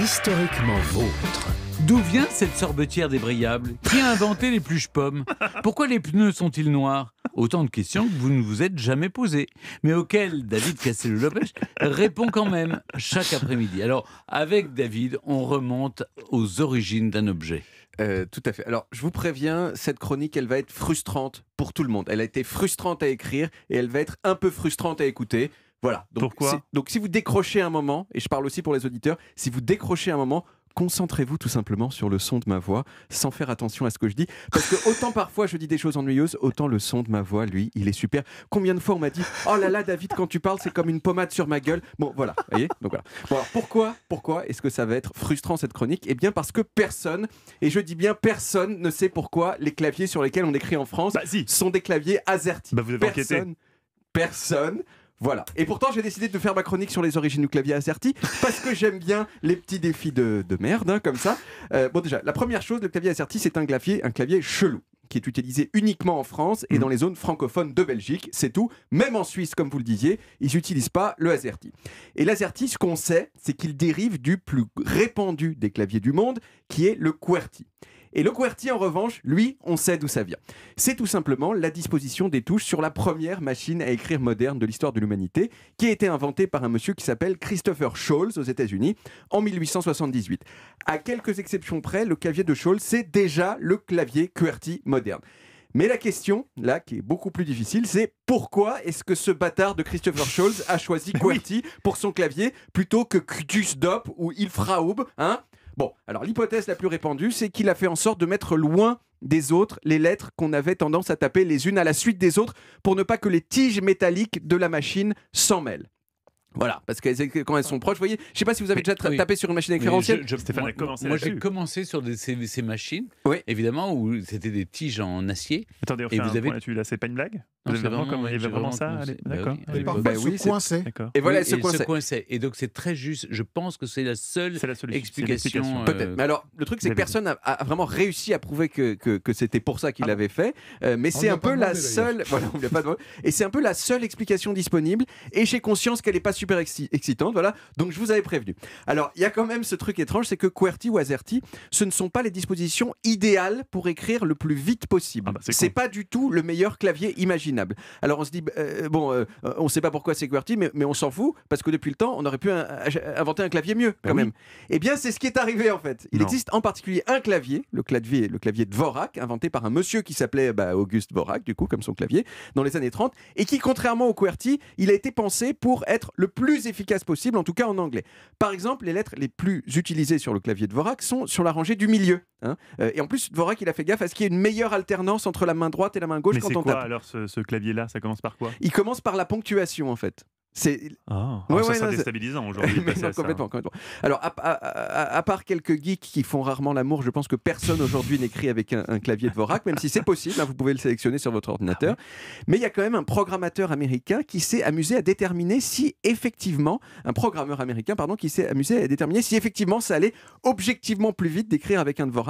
historiquement vôtre. D'où vient cette sorbetière débrayable Qui a inventé les pluches pommes Pourquoi les pneus sont-ils noirs Autant de questions que vous ne vous êtes jamais posées, mais auxquelles David Castello-Lopez répond quand même chaque après-midi. Alors, avec David, on remonte aux origines d'un objet. Euh, tout à fait. Alors, je vous préviens, cette chronique, elle va être frustrante pour tout le monde. Elle a été frustrante à écrire et elle va être un peu frustrante à écouter. Voilà. Donc, Donc si vous décrochez un moment, et je parle aussi pour les auditeurs, si vous décrochez un moment, concentrez-vous tout simplement sur le son de ma voix sans faire attention à ce que je dis. Parce que autant parfois je dis des choses ennuyeuses, autant le son de ma voix, lui, il est super. Combien de fois on m'a dit Oh là là, David, quand tu parles, c'est comme une pommade sur ma gueule. Bon, voilà, vous voyez Donc voilà. alors, pourquoi, pourquoi est-ce que ça va être frustrant cette chronique Eh bien, parce que personne, et je dis bien personne, ne sait pourquoi les claviers sur lesquels on écrit en France sont des claviers azerty. Bah, vous personne, personne voilà. Et pourtant, j'ai décidé de faire ma chronique sur les origines du clavier AZERTY, parce que j'aime bien les petits défis de, de merde, hein, comme ça. Euh, bon, déjà, la première chose, le clavier AZERTY, c'est un clavier, un clavier chelou qui est utilisé uniquement en France et mhm. dans les zones francophones de Belgique, c'est tout. Même en Suisse, comme vous le disiez, ils n'utilisent pas le AZERTY. Et l'AZERTY, ce qu'on sait, c'est qu'il dérive du plus répandu des claviers du monde, qui est le QWERTY. Et le QWERTY, en revanche, lui, on sait d'où ça vient. C'est tout simplement la disposition des touches sur la première machine à écrire moderne de l'histoire de l'humanité, qui a été inventée par un monsieur qui s'appelle Christopher Scholes aux États-Unis en 1878. À quelques exceptions près, le clavier de Scholes, c'est déjà le clavier QWERTY moderne. Mais la question, là, qui est beaucoup plus difficile, c'est pourquoi est-ce que ce bâtard de Christopher Scholes a choisi QWERTY pour son clavier plutôt que QDUSDOP Dop ou Ilfraub hein Bon, alors l'hypothèse la plus répandue, c'est qu'il a fait en sorte de mettre loin des autres les lettres qu'on avait tendance à taper les unes à la suite des autres pour ne pas que les tiges métalliques de la machine s'en mêlent. Voilà, parce que quand elles sont proches, vous voyez, je ne sais pas si vous avez déjà tapé sur une machine référentielle. Je, je, moi, moi j'ai commencé sur ces, machines, oui. évidemment, où c'était des tiges en acier. Attendez, on fait vous avez... là là, c'est pas une blague non, vraiment, il y vraiment, bah bah ça D'accord. Et se coinçait. Et voilà, elle se coinçait. Et donc, c'est très juste. Je pense que c'est la seule la explication. Euh, Peut-être. Mais alors, le truc, c'est que personne n'a vraiment réussi à prouver que c'était pour ça qu'il ah l'avait fait. Euh, mais c'est un peu la seule. Voilà, on pas Et c'est un peu la seule explication disponible. Et j'ai conscience qu'elle n'est pas super excitante, voilà. Donc je vous avais prévenu. Alors il y a quand même ce truc étrange, c'est que QWERTY ou AZERTY, ce ne sont pas les dispositions idéales pour écrire le plus vite possible. Ah bah, c'est pas du tout le meilleur clavier imaginable. Alors on se dit, bah, euh, bon, euh, on sait pas pourquoi c'est QWERTY, mais, on s'en fout, parce que depuis le temps, on aurait pu inventer un clavier mieux quand bah même. Eh bien c'est ce qui est arrivé en fait. Il existe en particulier un clavier, le clavier, le clavier de Vorak, inventé par un monsieur qui s'appelait Auguste Vorak, du coup, comme son clavier, dans les années 30, et qui, contrairement au QWERTY, il a été pensé pour être le plus efficace possible, en tout cas en anglais. Par exemple, les lettres les plus utilisées sur le clavier de Vorak sont sur la rangée du milieu. Hein. Euh, et en plus, Vorak, il a fait gaffe à ce qu'il y ait une meilleure alternance entre la main droite et la main gauche quand on quoi, tape. alors ce clavier-là Ça commence par quoi Il commence par la ponctuation, en fait. Ah. Ah, c'est déstabilisant aujourd'hui. Hein. complètement, Alors, à, part quelques geeks qui font rarement l'amour, je pense que personne aujourd'hui n'écrit avec un, clavier de vorak même si c'est possible, hein, vous pouvez le sélectionner sur votre ordinateur. Ah Mais il y a quand même un programmeur américain qui s'est amusé à déterminer si effectivement, un programmeur américain, pardon, qui s'est amusé à déterminer si effectivement ça allait objectivement plus vite d'écrire avec un de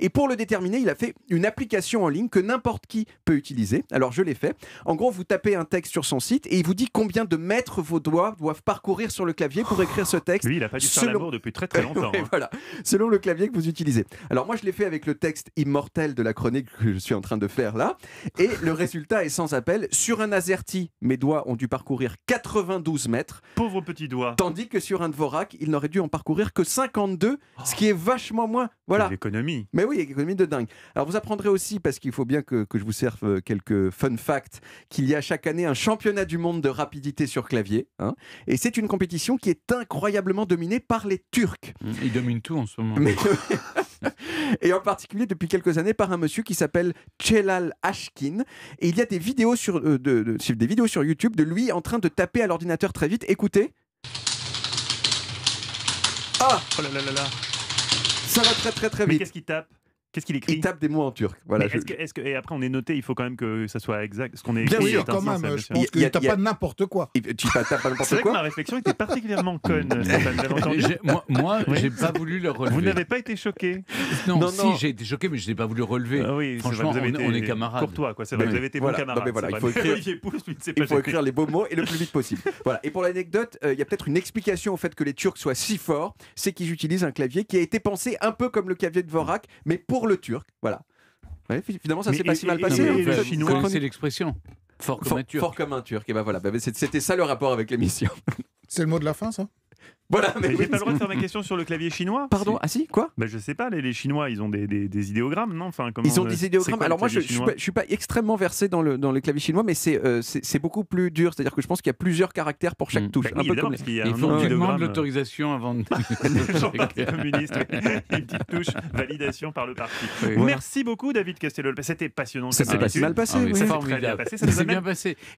Et pour le déterminer, il a fait une application en ligne que n'importe qui peut utiliser. Alors, je l'ai fait. En gros, vous tapez un texte sur son site et il vous dit combien de mètres vos doigts doivent parcourir sur le clavier pour écrire ce texte. Lui, il a pas du selon... l'amour depuis très très longtemps. Hein. Voilà, selon le clavier que vous utilisez. Alors moi, je l'ai fait avec le texte immortel de la chronique que je suis en train de faire là, et le résultat est sans appel. Sur un azerty, mes doigts ont dû parcourir 92 mètres. Pauvre petit doigt. Tandis que sur un Dvorak, il n'aurait dû en parcourir que 52, ce qui est oh. vachement moins. Voilà. L'économie. Mais oui, économie de dingue. Alors vous apprendrez aussi, parce qu'il faut bien que, que je vous serve euh, quelques fun facts, qu'il y a chaque année un championnat du monde de rapidité sur clavier. Hein. Et c'est une compétition qui est incroyablement dominée par les Turcs. Mmh, ils dominent tout en ce moment. et en particulier depuis quelques années par un monsieur qui s'appelle Celal Ashkin. Et il y a des vidéos sur, euh, de, des vidéos sur YouTube de lui en train de taper à l'ordinateur très vite. Écoutez. Ah Oh là là là là Ça va très très très vite. qu'est-ce qu'il tape Qu'est-ce qu'il écrit Il tape des mots en turc. Voilà, je... que, que, et après, on est noté, il faut quand même que ça soit exact. Ce qu'on est bien sûr, quand même. Je pense pas n'importe quoi. Tu tapes pas n'importe quoi. Vrai que ma réflexion était particulièrement conne. Mmh. moi, moi j'ai pas voulu le relever. Vous n'avez pas été choqué non, non, si, j'ai été choqué, mais je n'ai pas voulu relever. Ah oui, Franchement, on, est camarades. Courtois, quoi. C'est vrai, vous avez été bons camarades. il faut écrire les beaux mots et le plus vite possible. Et pour l'anecdote, euh, il y a peut-être une explication au fait que les Turcs soient si forts, c'est qu'ils utilisent un clavier qui a été pensé un peu comme le clavier de Vorak, mais pour pour le turc. Voilà. finalement, ça s'est pas si mal passé. c'est hein, l'expression. Fort comme un turc. Fort comme un turc. Et ben voilà, ben, c'était ça le rapport avec l'émission. C'est le mot de la fin, ça voilà, mais, j'ai pas le droit de faire ma question sur le clavier chinois. Pardon, ah si, quoi bah, Je sais pas, les, Chinois, ils ont des, des, idéogrammes, non enfin, comment, Ils ont euh, des idéogrammes. Alors moi, je, je, suis pas, extrêmement versé dans le, dans les clavier chinois, mais euh, c'est c'est beaucoup plus dur. C'est-à-dire que je pense qu'il y a plusieurs caractères pour chaque hmm. touche. Bah un peu comme Il, faut que demande euh. l'autorisation avant de... communiste, une petite touche, validation par le parti. Merci beaucoup, David Castello. C'était passionnant. Ça s'est mal passé. Ah ça s'est bien passé.